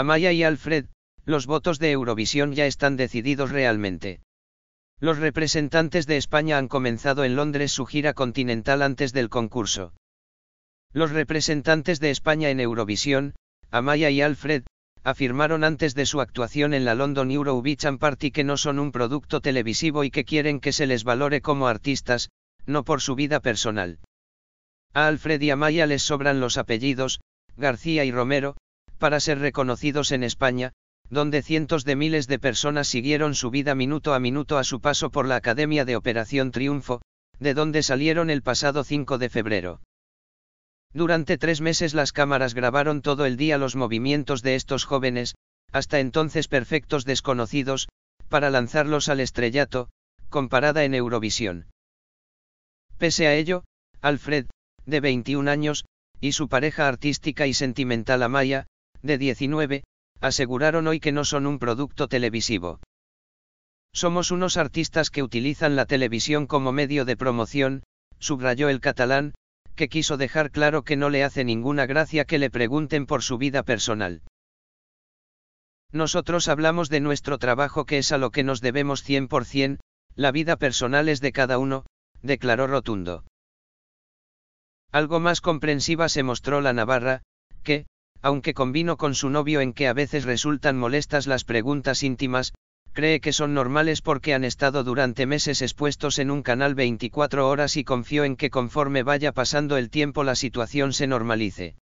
Amaya y Alfred, los votos de Eurovisión ya están decididos realmente. Los representantes de España han comenzado en Londres su gira continental antes del concurso. Los representantes de España en Eurovisión, Amaya y Alfred, afirmaron antes de su actuación en la London Eurovision Party que no son un producto televisivo y que quieren que se les valore como artistas, no por su vida personal. A Alfred y Amaya les sobran los apellidos, García y Romero, para ser reconocidos en España, donde cientos de miles de personas siguieron su vida minuto a minuto a su paso por la Academia de Operación Triunfo, de donde salieron el pasado 5 de febrero. Durante tres meses las cámaras grabaron todo el día los movimientos de estos jóvenes, hasta entonces perfectos desconocidos, para lanzarlos al estrellato, comparada en Eurovisión. Pese a ello, Alfred, de 21 años, y su pareja artística y sentimental Amaya, de 19, aseguraron hoy que no son un producto televisivo. Somos unos artistas que utilizan la televisión como medio de promoción, subrayó el catalán, que quiso dejar claro que no le hace ninguna gracia que le pregunten por su vida personal. Nosotros hablamos de nuestro trabajo que es a lo que nos debemos 100%, la vida personal es de cada uno, declaró Rotundo. Algo más comprensiva se mostró la Navarra, aunque convino con su novio en que a veces resultan molestas las preguntas íntimas, cree que son normales porque han estado durante meses expuestos en un canal 24 horas y confío en que conforme vaya pasando el tiempo la situación se normalice.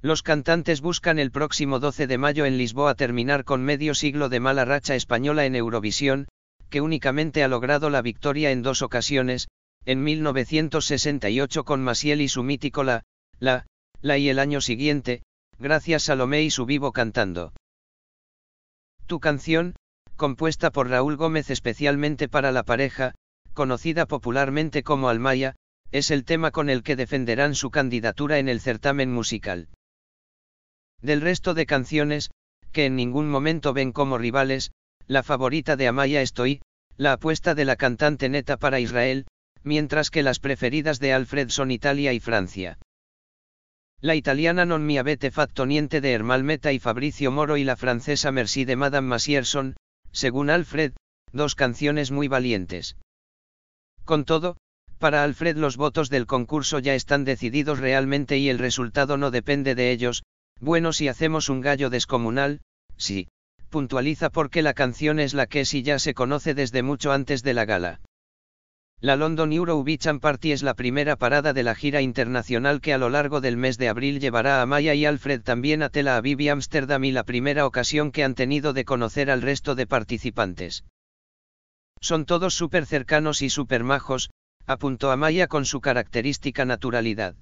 Los cantantes buscan el próximo 12 de mayo en Lisboa terminar con medio siglo de mala racha española en Eurovisión, que únicamente ha logrado la victoria en dos ocasiones, en 1968 con Maciel y su mítico La, La, la y el año siguiente, gracias Salomé y su vivo cantando. Tu canción, compuesta por Raúl Gómez especialmente para la pareja, conocida popularmente como Almaya, es el tema con el que defenderán su candidatura en el certamen musical. Del resto de canciones, que en ningún momento ven como rivales, la favorita de Amaya Estoy, la apuesta de la cantante neta para Israel, mientras que las preferidas de Alfred son Italia y Francia. La italiana non mi avete fatto niente de Ermalmeta y Fabricio Moro y la francesa Merci de Madame Massier según Alfred, dos canciones muy valientes. Con todo, para Alfred los votos del concurso ya están decididos realmente y el resultado no depende de ellos, bueno si hacemos un gallo descomunal, sí, puntualiza porque la canción es la que si ya se conoce desde mucho antes de la gala. La London Eurovision Party es la primera parada de la gira internacional que a lo largo del mes de abril llevará a Maya y Alfred también a Tel Aviv y Ámsterdam y la primera ocasión que han tenido de conocer al resto de participantes. Son todos súper cercanos y súper majos, apuntó Amaya con su característica naturalidad.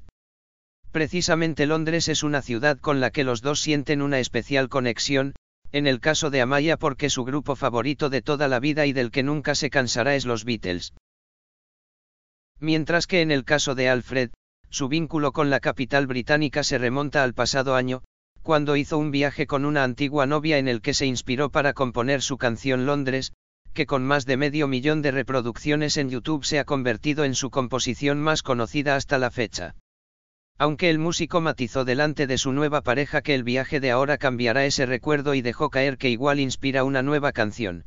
Precisamente Londres es una ciudad con la que los dos sienten una especial conexión, en el caso de Amaya porque su grupo favorito de toda la vida y del que nunca se cansará es los Beatles. Mientras que en el caso de Alfred, su vínculo con la capital británica se remonta al pasado año, cuando hizo un viaje con una antigua novia en el que se inspiró para componer su canción Londres, que con más de medio millón de reproducciones en YouTube se ha convertido en su composición más conocida hasta la fecha. Aunque el músico matizó delante de su nueva pareja que el viaje de ahora cambiará ese recuerdo y dejó caer que igual inspira una nueva canción.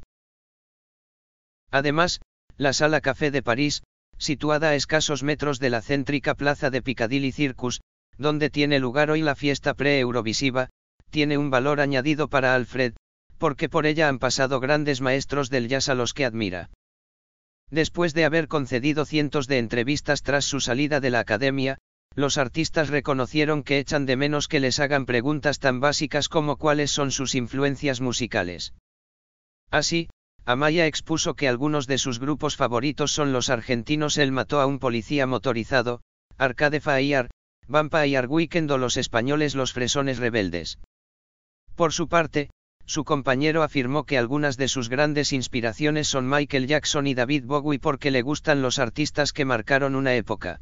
Además, la sala Café de París, situada a escasos metros de la céntrica plaza de Piccadilly Circus, donde tiene lugar hoy la fiesta pre-eurovisiva, tiene un valor añadido para Alfred, porque por ella han pasado grandes maestros del jazz a los que admira. Después de haber concedido cientos de entrevistas tras su salida de la academia, los artistas reconocieron que echan de menos que les hagan preguntas tan básicas como cuáles son sus influencias musicales. Así, Amaya expuso que algunos de sus grupos favoritos son los argentinos El Mató a un policía motorizado, Arcade Fire, Vampire y Weekend los españoles Los Fresones Rebeldes. Por su parte, su compañero afirmó que algunas de sus grandes inspiraciones son Michael Jackson y David Bowie porque le gustan los artistas que marcaron una época.